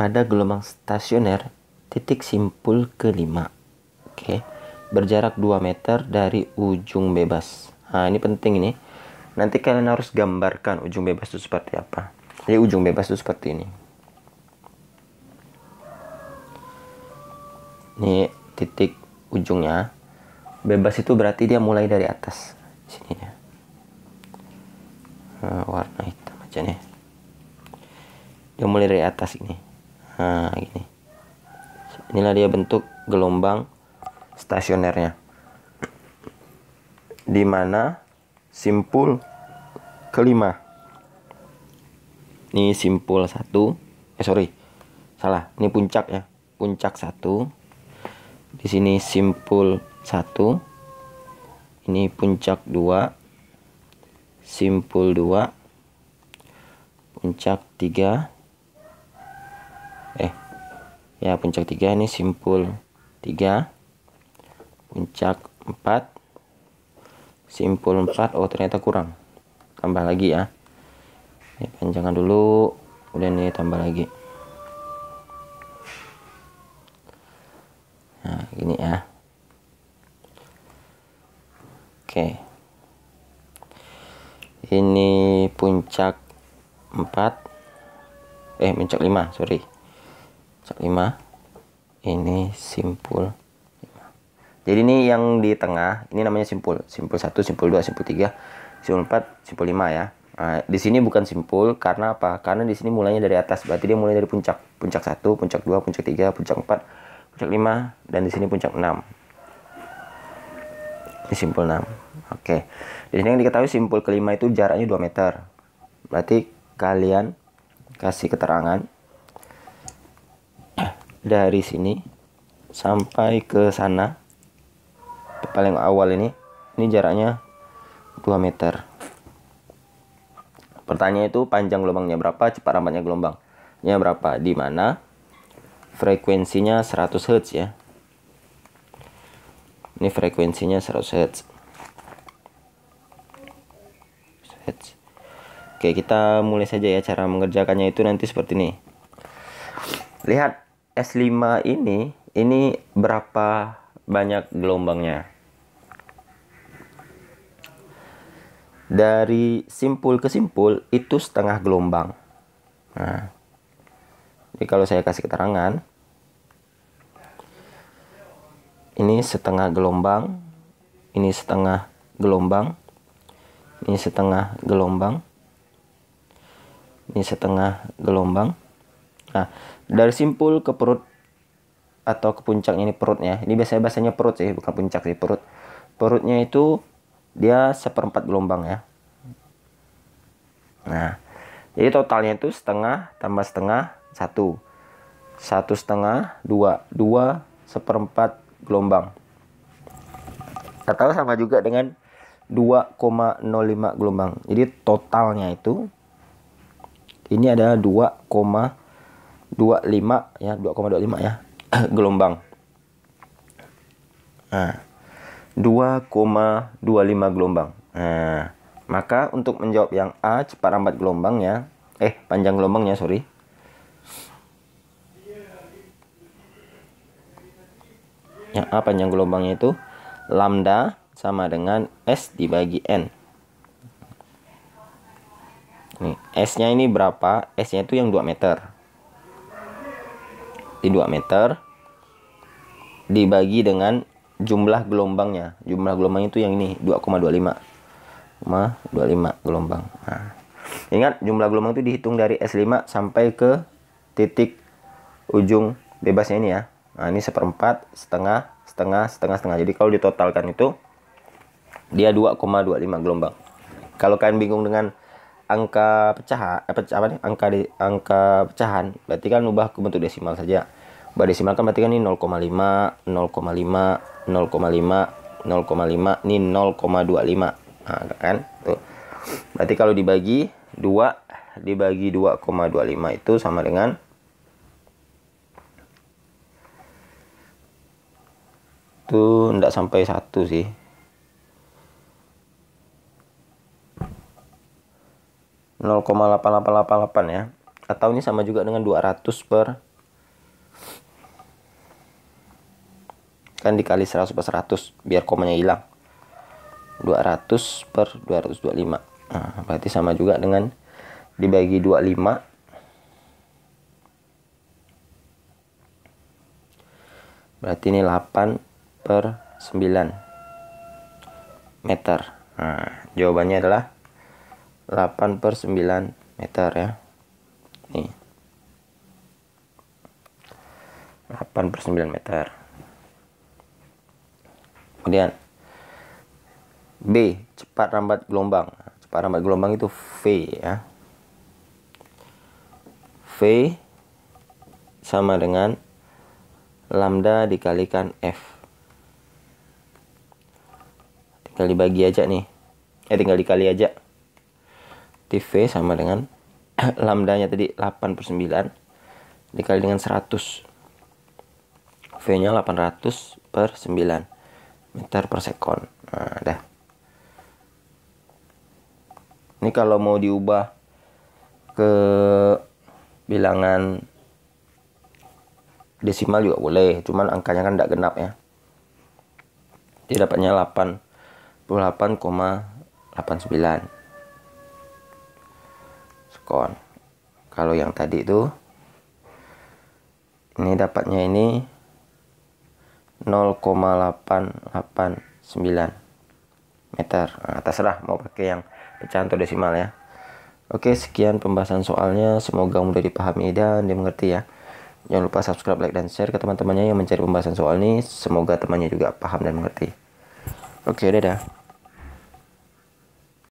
pada gelombang stasioner titik simpul kelima. Oke, berjarak 2 meter dari ujung bebas. Nah, ini penting ini. Nanti kalian harus gambarkan ujung bebas itu seperti apa. Jadi ujung bebas itu seperti ini. Ini titik ujungnya. Bebas itu berarti dia mulai dari atas sini ya. Eh, warna hitam aja nih. Dia mulai dari atas ini nah ini inilah dia bentuk gelombang stasionernya di mana simpul kelima ini simpul satu eh sorry salah ini puncak ya puncak satu di sini simpul satu ini puncak dua simpul dua puncak tiga eh ya puncak 3 ini simpul 3 puncak 4 simpul 4 oh ternyata kurang tambah lagi ya ini panjangan dulu kemudian ini tambah lagi nah gini ya oke ini puncak 4 eh puncak 5 sorry 5 ini simpul jadi ini yang di tengah ini namanya simpul simpul 1 simpul 2 simpul 3 simpul 4 simpul 5 ya Nah, di sini bukan simpul karena apa? Karena di sini mulainya dari atas, berarti dia mulai dari puncak. Puncak 1, puncak 2, puncak 3, puncak 4, puncak 5 dan di sini puncak 6. Ini simpul 6. Oke. Di sini yang diketahui simpul kelima itu jaraknya 2 meter. Berarti kalian kasih keterangan dari sini sampai ke sana paling awal ini ini jaraknya 2 meter pertanyaan itu panjang gelombangnya berapa cepat rambatnya gelombangnya berapa di mana frekuensinya 100 Hz ya ini frekuensinya 100 Hz Hz Oke, kita mulai saja ya cara mengerjakannya itu nanti seperti ini. Lihat S5 ini ini berapa banyak gelombangnya? Dari simpul ke simpul itu setengah gelombang. Nah, jadi kalau saya kasih keterangan, ini setengah gelombang, ini setengah gelombang, ini setengah gelombang, ini setengah gelombang. Nah, dari simpul ke perut atau ke puncaknya ini perutnya ini biasanya bahasanya perut sih bukan puncak sih perut perutnya itu dia seperempat gelombang ya nah jadi totalnya itu setengah tambah setengah satu satu setengah dua dua seperempat gelombang atau sama juga dengan 2,05 gelombang jadi totalnya itu ini adalah 25 ya 2,25 ya gelombang nah 2,25 gelombang nah maka untuk menjawab yang A cepat rambat ya eh panjang gelombangnya sorry yang A panjang gelombangnya itu lambda sama dengan S dibagi N nih S nya ini berapa S nya itu yang 2 meter di 2 meter dibagi dengan jumlah gelombangnya. Jumlah gelombang itu yang ini 2,25. 25 gelombang. Nah, ingat jumlah gelombang itu dihitung dari S5 sampai ke titik ujung bebasnya ini ya. Nah, ini seperempat, setengah, setengah, setengah, setengah. Jadi kalau ditotalkan itu dia 2,25 gelombang. Kalau kalian bingung dengan angka pecahan eh, pecah, apa nih angka di, angka pecahan berarti kan ubah ke bentuk desimal saja ubah desimal kan berarti kan ini 0,5 0,5 0,5 0,5 ini 0,25 nah, kan tuh berarti kalau dibagi 2 dibagi 2,25 itu sama dengan tuh tidak sampai satu sih 0,8888 ya atau ini sama juga dengan 200 per kan dikali 100 per 100 biar komanya hilang 200 per 225 nah, berarti sama juga dengan dibagi 25 berarti ini 8 per 9 meter nah, jawabannya adalah 8 per 9 meter ya nih 8 per 9 meter kemudian B cepat rambat gelombang cepat rambat gelombang itu V ya V sama dengan lambda dikalikan F tinggal dibagi aja nih eh tinggal dikali aja TV V sama dengan lambdanya tadi 8 per 9 dikali dengan 100 V nya 800 per 9 meter per sekon nah dah ini kalau mau diubah ke bilangan desimal juga boleh cuman angkanya kan tidak genap ya jadi dapatnya 88,89 diskon kalau yang tadi itu ini dapatnya ini 0,889 meter nah, terserah mau pakai yang pecahan atau desimal ya Oke sekian pembahasan soalnya semoga mudah dipahami dan dimengerti ya Jangan lupa subscribe, like, dan share ke teman-temannya yang mencari pembahasan soal ini Semoga temannya juga paham dan mengerti Oke dadah